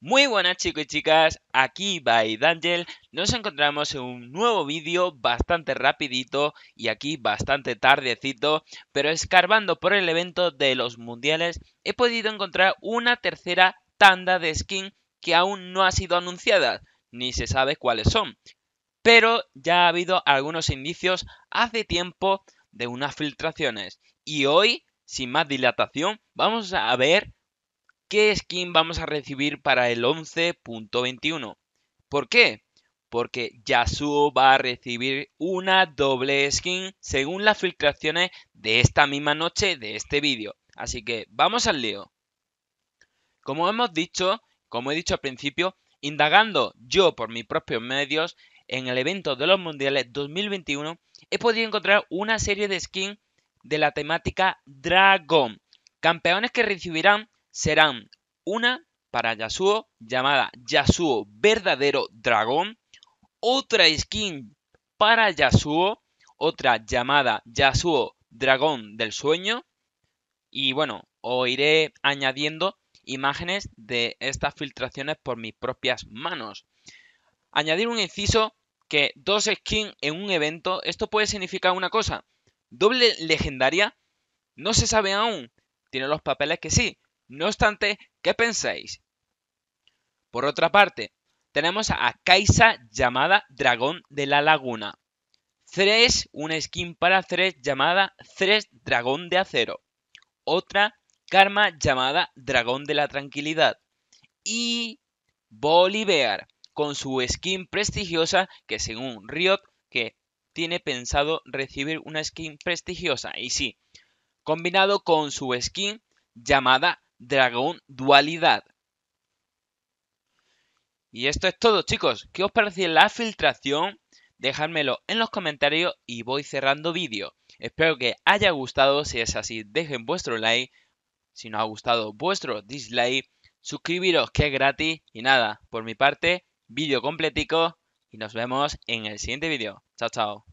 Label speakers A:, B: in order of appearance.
A: Muy buenas chicos y chicas, aquí by Dangel nos encontramos en un nuevo vídeo bastante rapidito y aquí bastante tardecito, pero escarbando por el evento de los mundiales he podido encontrar una tercera tanda de skin que aún no ha sido anunciada, ni se sabe cuáles son pero ya ha habido algunos indicios hace tiempo de unas filtraciones. Y hoy, sin más dilatación, vamos a ver qué skin vamos a recibir para el 11.21. ¿Por qué? Porque Yasuo va a recibir una doble skin según las filtraciones de esta misma noche de este vídeo. Así que vamos al lío. Como hemos dicho, como he dicho al principio, Indagando yo por mis propios medios en el evento de los Mundiales 2021, he podido encontrar una serie de skins de la temática Dragón. Campeones que recibirán serán una para Yasuo llamada Yasuo Verdadero Dragón, otra skin para Yasuo, otra llamada Yasuo Dragón del Sueño y bueno, os iré añadiendo imágenes de estas filtraciones por mis propias manos. Añadir un inciso que dos skins en un evento, esto puede significar una cosa, doble legendaria no se sabe aún, tiene los papeles que sí, no obstante, ¿qué pensáis? Por otra parte, tenemos a Kaisa llamada Dragón de la Laguna. tres una skin para tres llamada 3 Dragón de Acero. Otra Karma llamada Dragón de la Tranquilidad y Bolivar con su skin prestigiosa que según Riot que tiene pensado recibir una skin prestigiosa y sí, combinado con su skin llamada Dragón Dualidad. Y esto es todo chicos, ¿qué os parece la filtración? Dejadmelo en los comentarios y voy cerrando vídeo. Espero que haya gustado, si es así dejen vuestro like si nos ha gustado vuestro dislike, suscribiros que es gratis. Y nada, por mi parte, vídeo completico y nos vemos en el siguiente vídeo. Chao, chao.